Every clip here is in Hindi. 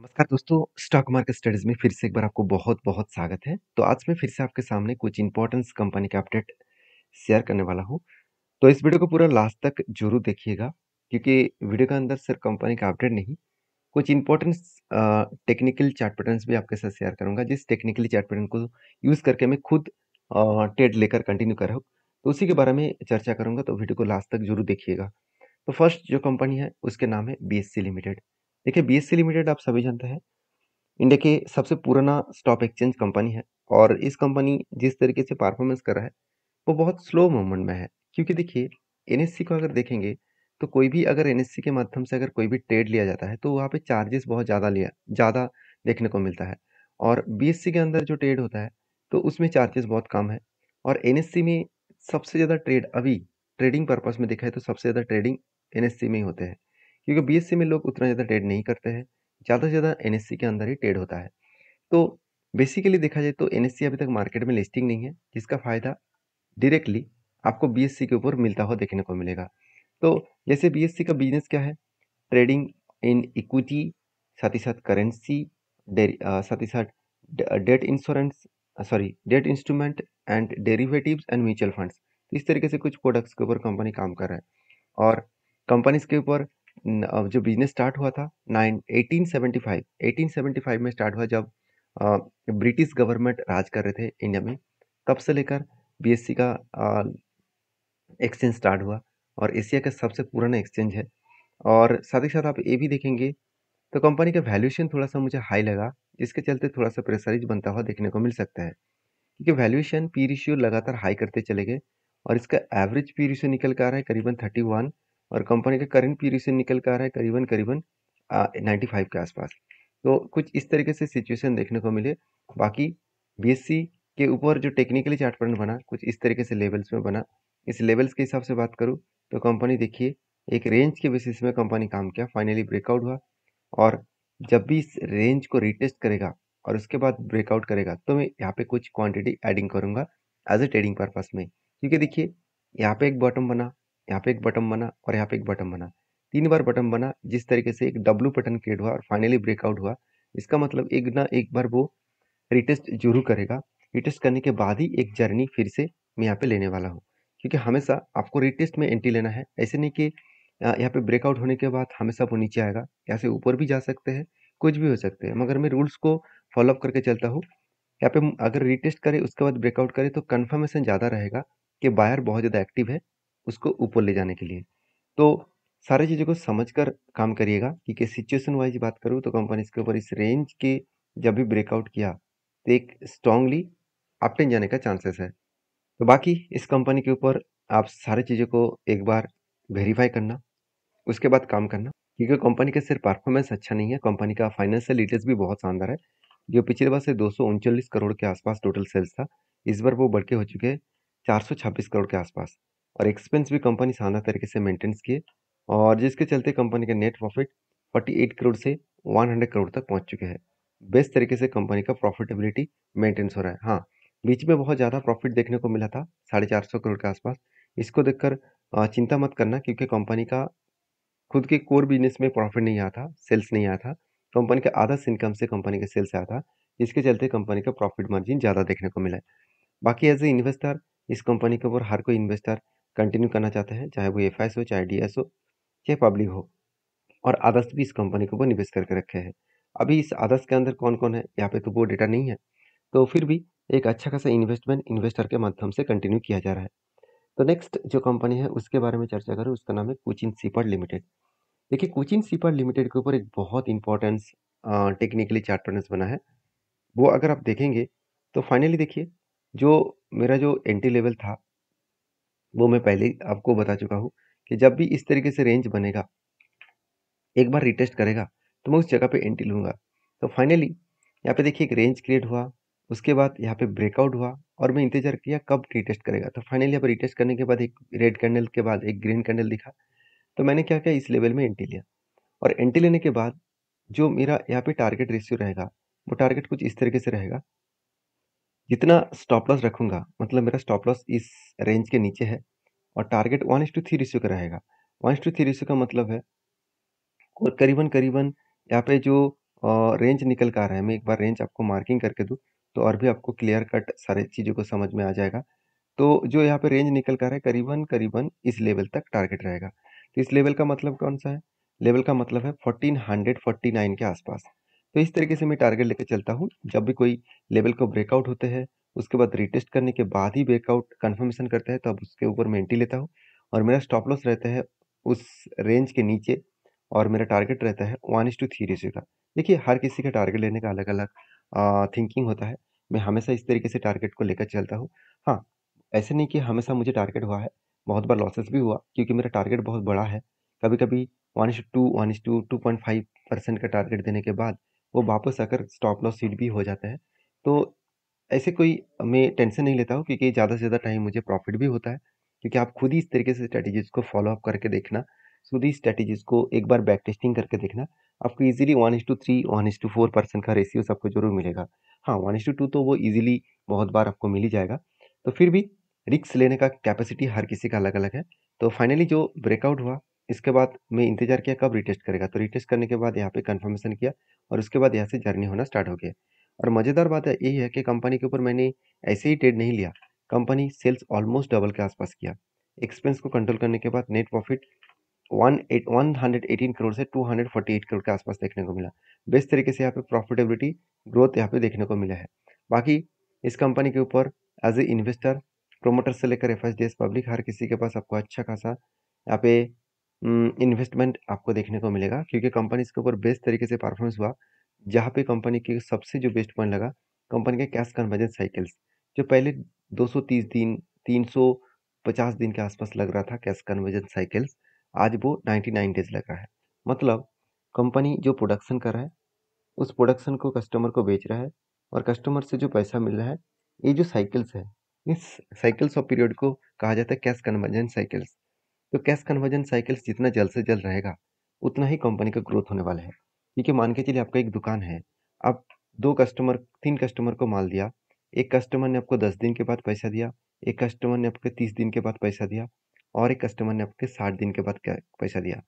नमस्कार दोस्तों स्टॉक मार्केट स्टडीज में फिर से एक बार आपको बहुत बहुत स्वागत है तो आज मैं फिर से आपके सामने कुछ इंपॉर्टेंस कंपनी का अपडेट शेयर करने वाला हूँ तो इस वीडियो को पूरा लास्ट तक जरूर देखिएगा क्योंकि वीडियो के अंदर सिर्फ कंपनी का अपडेट नहीं कुछ इंपॉर्टेंस टेक्निकल चार्ट पैटर्न भी आपके साथ शेयर करूंगा जिस टेक्निकली चार्ट पैटर्न को यूज़ करके मैं खुद ट्रेड लेकर कंटिन्यू कर रहा हूँ तो उसी के बारे में चर्चा करूंगा तो वीडियो को लास्ट तक जरूर देखिएगा तो फर्स्ट जो कंपनी है उसके नाम है बी लिमिटेड देखिए बीएसई लिमिटेड आप सभी जानते हैं इंडिया की सबसे पुराना स्टॉक एक्सचेंज कंपनी है और इस कंपनी जिस तरीके से परफॉर्मेंस कर रहा है वो बहुत स्लो मूवमेंट में है क्योंकि देखिए एन को अगर देखेंगे तो कोई भी अगर एन के माध्यम से अगर कोई भी ट्रेड लिया जाता है तो वहाँ पे चार्जेस बहुत ज़्यादा लिया ज़्यादा देखने को मिलता है और बी के अंदर जो ट्रेड होता है तो उसमें चार्जेस बहुत कम है और एन में सबसे ज़्यादा ट्रेड अभी ट्रेडिंग पर्पज़ में देखा है तो सबसे ज़्यादा ट्रेडिंग एन में ही होते हैं क्योंकि बी में लोग उतना ज़्यादा ट्रेड नहीं करते हैं ज़्यादा से ज़्यादा एन के अंदर ही ट्रेड होता है तो बेसिकली देखा जाए तो एन अभी तक मार्केट में लिस्टिंग नहीं है जिसका फ़ायदा डायरेक्टली आपको बी के ऊपर मिलता हुआ देखने को मिलेगा तो जैसे बी का बिजनेस क्या है ट्रेडिंग इन इक्विटी साथ ही साथ करेंसी साथ ही साथ debt insurance sorry debt instrument and derivatives and mutual funds इस तरीके से कुछ प्रोडक्ट्स के ऊपर कंपनी काम कर रहा है और कंपनीज के ऊपर जो बिज़नेस स्टार्ट हुआ था nine eighteen seventy five eighteen seventy five में स्टार्ट हुआ जब ब्रिटिश गवर्नमेंट राज कर रहे थे इंडिया में तब से लेकर बीएससी का एक्सचेंज स्टार्ट हुआ और एशिया का सबसे पुराना एक्सचेंज है और साथ ही साथ आप ये भी देखेंगे तो कंपनी का वैल्यूएशन थोड़ा सा मुझे हाई लगा इसके चलते थोड़ा सा प्रेसरिज बनता हुआ देखने को मिल सकता है क्योंकि वैल्यूएशन पी रेशियो लगातार हाई करते चले गए और इसका एवरेज पी रेशियो निकल कर आ रहा है करीबन थर्टी वन और कंपनी का करंट पीरियड से निकल कर आ रहा है करीबन करीबन नाइन्टी फाइव के आसपास तो कुछ इस तरीके से सिचुएशन देखने को मिले बाकी बीएससी के ऊपर जो टेक्निकली चार्ट पैटर्न बना कुछ इस तरीके से लेवल्स में बना इस लेवल्स के हिसाब से बात करूँ तो कंपनी देखिए एक रेंज के बेसिस में कंपनी काम किया फाइनली ब्रेकआउट हुआ और जब भी इस रेंज को रिटेस्ट करेगा और उसके बाद ब्रेकआउट करेगा तो मैं यहाँ पे कुछ क्वांटिटी एडिंग करूँगा एज ए ट्रेडिंग पर्पस में क्योंकि देखिए यहाँ पे एक बॉटम बना यहाँ पे एक बटन बना और यहाँ पे एक बटन बना तीन बार बटन बना जिस तरीके से एक डब्लू बटन क्रिएट हुआ और फाइनली ब्रेकआउट हुआ इसका मतलब एक ना एक बार वो रिटेस्ट जरूर करेगा रिटेस्ट करने के बाद ही एक जर्नी फिर से मैं यहाँ पे लेने वाला हूँ क्योंकि हमेशा आपको रिटेस्ट में एंट्री लेना है ऐसे नहीं कि यहाँ पे ब्रेकआउट होने के बाद हमेशा वो नीचे आएगा यहाँ से ऊपर भी जा सकते हैं कुछ भी हो सकते हैं मगर मैं रूल्स को फॉलोअप करके चलता हूँ यहाँ पे अगर रिटेस्ट करे उसके बाद ब्रेकआउट करे तो कन्फर्मेशन ज़्यादा रहेगा कि बायर बहुत ज़्यादा एक्टिव है उसको ऊपर ले जाने के लिए तो सारे चीज़ों को समझ कर काम करिएगा क्योंकि सिचुएशन वाइज बात करूँ तो कंपनी इसके ऊपर इस रेंज के जब भी ब्रेकआउट किया तो एक स्ट्रांगली अपटेन जाने का चांसेस है तो बाकी इस कंपनी के ऊपर आप सारी चीज़ों को एक बार वेरीफाई करना उसके बाद काम करना क्योंकि कंपनी का सिर्फ परफॉर्मेंस अच्छा नहीं है कंपनी का फाइनेंशियल डिटेल्स भी बहुत शानदार है जो पिछले बार से दो करोड़ के आसपास टोटल सेल्स था इस बार वो बढ़ के हो चुके हैं चार करोड़ के आसपास और एक्सपेंस भी कंपनी शानदार तरीके से मेंटेनेंस किए और जिसके चलते कंपनी का नेट प्रॉफिट 48 करोड़ से 100 करोड़ तक पहुंच चुके हैं बेस्ट तरीके से कंपनी का प्रॉफिटेबिलिटी मेंटेन्स हो रहा है हाँ बीच में बहुत ज़्यादा प्रॉफिट देखने को मिला था साढ़े चार सौ करोड़ के आसपास इसको देखकर चिंता मत करना क्योंकि कंपनी का खुद के कोर बिजनेस में प्रॉफिट नहीं आया था सेल्स नहीं आया था कंपनी का आधा इनकम से कंपनी के सेल्स आया था इसके चलते कंपनी का प्रॉफिट मार्जिन ज़्यादा देखने को मिला है बाकी एज ए इन्वेस्टर इस कंपनी के ऊपर हर कोई इन्वेस्टर कंटिन्यू करना चाहते हैं चाहे वो एफ हो चाहे डी हो चाहे पब्लिक हो और आदर्श भी इस कंपनी के ऊपर निवेश करके रखे हैं अभी इस आदर्श के अंदर कौन कौन है यहाँ पे तो वो डेटा नहीं है तो फिर भी एक अच्छा खासा इन्वेस्टमेंट इन्वेस्टर के माध्यम से कंटिन्यू किया जा रहा है तो नेक्स्ट जो कंपनी है उसके बारे में चर्चा करें उसका नाम है कोचिन सीपर लिमिटेड देखिए कोचिन सीपर लिमिटेड के ऊपर एक बहुत इंपॉर्टेंस टेक्निकली चार्ट बना है वो अगर आप देखेंगे तो फाइनली देखिए जो मेरा जो एंट्री लेवल था वो मैं पहले आपको बता चुका हूँ कि जब भी इस तरीके से रेंज बनेगा एक बार रिटेस्ट करेगा तो मैं उस जगह पे एंट्री लूँगा तो फाइनली यहाँ पे देखिए एक रेंज क्रिएट हुआ उसके बाद यहाँ पे ब्रेकआउट हुआ और मैं इंतजार किया कब रिटेस्ट करेगा तो फाइनली यहाँ पर रिटेस्ट करने के बाद एक रेड कैंडल के बाद एक ग्रीन कैंडल दिखा तो मैंने क्या किया इस लेवल में एंट्री लिया और एंट्री लेने के बाद जो मेरा यहाँ पर टारगेट रेशियो रहेगा वो टारगेट कुछ इस तरीके से रहेगा जितना स्टॉप लॉस रखूंगा मतलब मेरा स्टॉप लॉस इस रेंज के नीचे है और target one is to three ratio का रहेगा one is to three ratio का मतलब है और करीबन करीबन यहाँ पे जो रेंज निकल कर आ रहा है मैं एक बार रेंज आपको मार्किंग करके दूँ तो और भी आपको क्लियर कट सारे चीज़ों को समझ में आ जाएगा तो जो यहाँ पे रेंज निकल कर रहा है करीबन करीबन इस लेवल तक टारगेट रहेगा तो इस लेवल का मतलब कौन सा है लेवल का मतलब है फोर्टीन हंड्रेड फोर्टी नाइन के आसपास तो इस तरीके से मैं टारगेट लेकर चलता हूँ जब भी कोई लेवल को ब्रेकआउट होते हैं उसके बाद रिटेस्ट करने के बाद ही ब्रेकआउट कन्फर्मेशन करते हैं तब उसके ऊपर मैं एंट्री लेता हूँ और मेरा स्टॉप लॉस रहता है उस रेंज के नीचे और मेरा टारगेट रहता है one is to three ratio का देखिए हर किसी का टारगेट लेने का अलग अलग थिंकिंग होता है मैं हमेशा इस तरीके से टारगेट को लेकर चलता हूँ हाँ ऐसे नहीं कि हमेशा मुझे टारगेट हुआ है बहुत बार लॉसेस भी हुआ क्योंकि मेरा टारगेट बहुत बड़ा है कभी कभी one is to one is to two point five percent का टारगेट देने के बाद वो वापस आकर स्टॉप लॉस हिट भी हो जाता है तो ऐसे कोई मैं टेंशन नहीं लेता हूँ क्योंकि ज़्यादा से ज़्यादा टाइम मुझे प्रॉफिट भी होता है क्योंकि आप खुद ही इस तरीके से स्ट्रैटेजीज़ को फॉलोअप करके देखना खुद ही स्ट्रैटेजीज़ को एक बार बैक टेस्टिंग करके देखना आपको easily one is to three one is to four percent का रेशियो आपको जरूर मिलेगा हाँ वन इज टू टू तो वो ईजिली बहुत बार आपको मिल ही जाएगा तो फिर भी रिक्स लेने का कैपेसिटी हर किसी का अलग अलग है तो फाइनली जो ब्रेकआउट हुआ इसके बाद मैं इंतजार किया कब रिटेस्ट करेगा तो रिटेस्ट करने के बाद यहाँ पे कंफर्मेशन किया और उसके बाद यहाँ से जर्नी होना स्टार्ट हो गया और मज़ेदार बात यही है कि कंपनी के ऊपर मैंने ऐसे ही ट्रेड नहीं लिया कंपनी सेल्स ऑलमोस्ट डबल के आसपास किया एक्सपेंस को कंट्रोल करने के बाद net profit one eight one hundred eighteen crore से two hundred forty eight crore के आसपास देखने को मिला बेस्ट तरीके से यहाँ पे प्रॉफिटेबिलिटी ग्रोथ यहाँ पे देखने को मिला है बाकी इस कंपनी के ऊपर एज ए इन्वेस्टर प्रोमोटर से लेकर एफ पब्लिक हर किसी के पास आपको अच्छा खासा यहाँ पे इन्वेस्टमेंट आपको देखने को मिलेगा क्योंकि कंपनी इसके ऊपर बेस्ट तरीके से परफॉर्मेंस हुआ जहाँ पे कंपनी के सबसे जो बेस्ट पॉइंट लगा कंपनी के कैश कन्वर्जन साइकिल्स जो पहले 230 दिन 350 दिन के आसपास लग रहा था कैश कन्वर्जन साइकिल्स आज वो 99 डेज लग रहा है मतलब कंपनी जो प्रोडक्शन कर रहा है उस प्रोडक्शन को कस्टमर को बेच रहा है और कस्टमर से जो पैसा मिल रहा है ये जो साइकिल्स है इस साइकिल्स ऑफ पीरियड को कहा जाता है कैश कन्वर्जन साइकिल्स तो कैश कन्वर्जन साइकिल्स जितना जल्द से जल्द रहेगा उतना ही कंपनी का ग्रोथ होने वाला है क्योंकि मान के चलिए आपका एक दुकान है आप दो कस्टमर तीन कस्टमर को माल दिया एक कस्टमर ने आपको दस दिन के बाद पैसा दिया एक कस्टमर ने आपके तीस दिन के बाद पैसा दिया और एक कस्टमर ने आपके साठ दिन के बाद पैसा दिया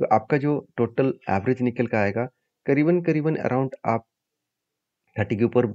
तो आपका जो टोटल एवरेज निकल कर आएगा करीबन करीबन अराउंड आप थर्टी के ऊपर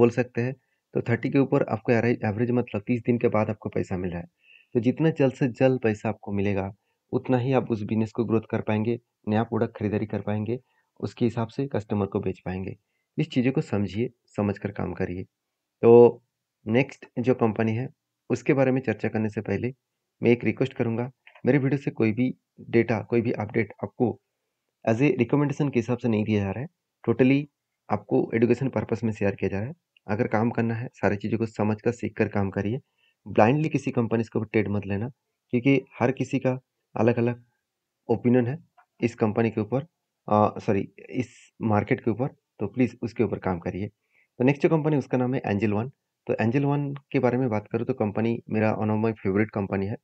बोल सकते हैं तो थर्टी के ऊपर आपको एवरेज मतलब तीस दिन के बाद आपको पैसा मिल रहा है तो जितना जल्द से जल्द पैसा आपको मिलेगा उतना ही आप उस बिजनेस को ग्रोथ कर पाएंगे नया प्रोडक्ट खरीदारी कर पाएंगे उसके हिसाब से कस्टमर को बेच पाएंगे इस चीज़ों को समझिए समझ कर काम करिए तो नेक्स्ट जो कंपनी है उसके बारे में चर्चा करने से पहले मैं एक रिक्वेस्ट करूँगा मेरे वीडियो से कोई भी डेटा कोई भी अपडेट आपको एज ए रिकमेंडेशन के हिसाब से नहीं दिया जा रहा है टोटली आपको एडुकेशन पर्पज में शेयर किया जा रहा है अगर काम करना है सारी चीज़ों को समझ कर सीख कर काम करिए ब्लाइंडली किसी कंपनीज को ट्रेड मत लेना क्योंकि हर किसी का अलग अलग ओपिनियन है इस कंपनी के ऊपर सॉरी इस मार्केट के ऊपर तो प्लीज़ उसके ऊपर काम करिए तो नेक्स्ट जो कंपनी उसका नाम है एंजल वन तो एंजल वन के बारे में बात करूँ तो कंपनी मेरा one of my favourite company है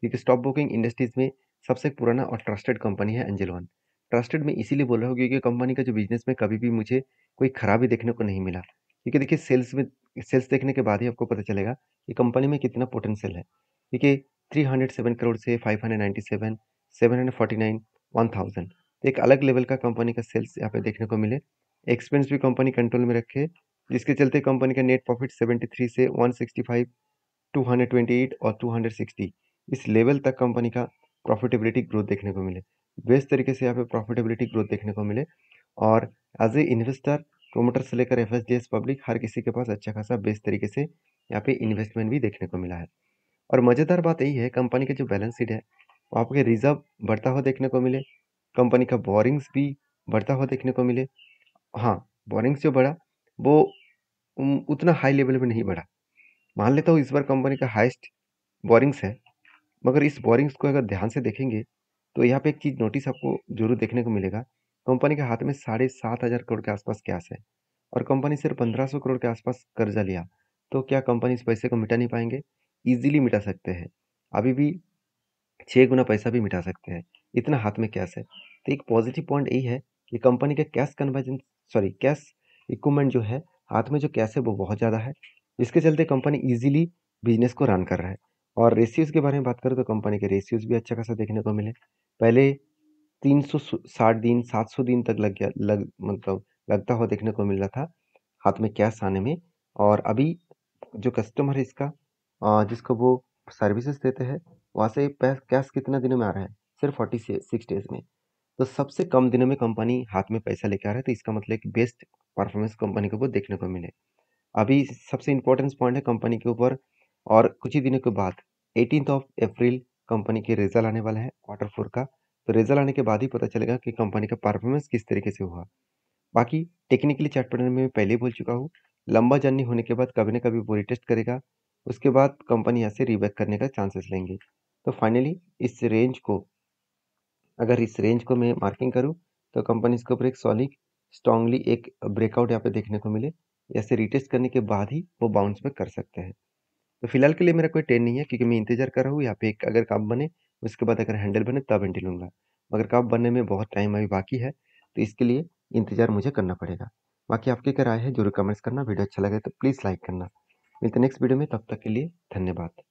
क्योंकि स्टॉक ब्रोकिंग इंडस्ट्रीज़ में सबसे पुराना और ट्रस्टेड कंपनी है एंजल वन ट्रस्टेड मैं इसीलिए बोल रहा हूँ क्योंकि कंपनी का जो बिजनेस में कभी भी मुझे कोई खराबी देखने को नहीं मिला क्योंकि देखिए सेल्स में सेल्स देखने के बाद ही आपको पता चलेगा कि कंपनी में कितना पोटेंशियल है हंड्रेड सेवन करोड़ से नाइन वन थाउजेंड तो एक अलग लेवल का कंपनी का सेल्स यहाँ पे देखने को मिले एक्सपेंस भी कंपनी कंट्रोल में रखे जिसके चलते कंपनी का नेट प्रॉफिट 73 से 165, 228 और 260 इस लेवल तक कंपनी का प्रॉफिटेबिलिटी ग्रोथ देखने को मिले बेस्ट तरीके से यहाँ पे प्रॉफिटेबिलिटी ग्रोथ देखने को मिले और एज ए इन्वेस्टर प्रोमोटर से लेकर एफ पब्लिक हर किसी के पास अच्छा खासा बेस्ट तरीके से यहाँ पे इन्वेस्टमेंट भी देखने को मिला है और मज़ेदार बात यही है कंपनी के जो बैलेंस शीट है वो आपके रिजर्व बढ़ता हुआ देखने को मिले कंपनी का बोरिंग्स भी बढ़ता हुआ देखने को मिले हाँ बोरिंग्स जो बढ़ा वो उतना हाई लेवल में नहीं बढ़ा मान लेता हूँ इस बार कंपनी का हाइस्ट बोरिंग्स है मगर इस बोरिंग्स को अगर ध्यान से देखेंगे तो यहाँ पे एक चीज़ नोटिस आपको जरूर देखने को मिलेगा कंपनी के हाथ में साढ़े सात हज़ार करोड़ के आसपास कैश है और कंपनी सिर्फ पंद्रह सौ करोड़ के आसपास कर्जा लिया तो क्या कंपनी इस पैसे को मिटा नहीं पाएंगे ईजिली मिटा सकते हैं अभी भी छः गुना पैसा भी मिटा सकते हैं इतना हाथ में कैश है तो एक पॉजिटिव पॉइंट यही है कि कंपनी का cash conversion sorry cash equipment जो है हाथ में जो कैश है वो बहुत ज़्यादा है इसके चलते कंपनी ईजिली बिजनेस को रन कर रहा है और रेशियोज़ के बारे में बात करें तो कंपनी के रेशियोज़ भी अच्छा खासा देखने को मिले पहले तीन सौ साठ दिन सात सौ दिन तक लग गया लग मतलब लगता हुआ देखने को मिल रहा था हाथ में कैश आने में और अभी जो कस्टमर है इसका जिसको वो सर्विसेज देते हैं वहाँ से कैश कितना दिनों में आ रहा है सिर्फ फोर्टी सिक्स डेज में तो सबसे कम दिनों में कंपनी हाथ में पैसा लेके आ रहा है तो इसका मतलब एक बेस्ट परफॉर्मेंस कंपनी को वो देखने को मिले अभी सबसे इंपॉर्टेंस पॉइंट है कंपनी के ऊपर और कुछ ही दिनों के बाद एटीन ऑफ अप्रैल कंपनी के रिजल्ट आने वाला है क्वार्टर फोर का तो रिजल्ट आने के बाद ही पता चलेगा कि कंपनी का परफॉर्मेंस किस तरीके से हुआ बाकी टेक्निकली चार्ट पैटर्न में पहले ही बोल चुका हूँ लंबा जर्नी होने के बाद कभी ना कभी वो रिटेस्ट करेगा उसके बाद कंपनी यहाँ से रीबैक करने का चांसेस लेंगे तो फाइनली इस रेंज को अगर इस रेंज को मैं मार्किंग करूँ तो कंपनी इसके ऊपर एक सॉलिड स्ट्रांगली एक ब्रेकआउट यहाँ पे देखने को मिले से रिटेस्ट करने के बाद ही वो बाउंस बैक कर सकते हैं तो फिलहाल के लिए मेरा कोई ट्रेन नहीं है क्योंकि मैं इंतजार कर रहा हूँ यहाँ पे एक अगर काम बने उसके बाद अगर हैंडल बने तब हैंडल लूँगा मगर कब बनने में बहुत टाइम अभी बाकी है तो इसके लिए इंतज़ार मुझे करना पड़ेगा बाकी आपकी क्या राय है जरूर कमेंट्स करना वीडियो अच्छा लगे तो प्लीज़ लाइक करना मिलते नेक्स्ट वीडियो में तब तक के लिए धन्यवाद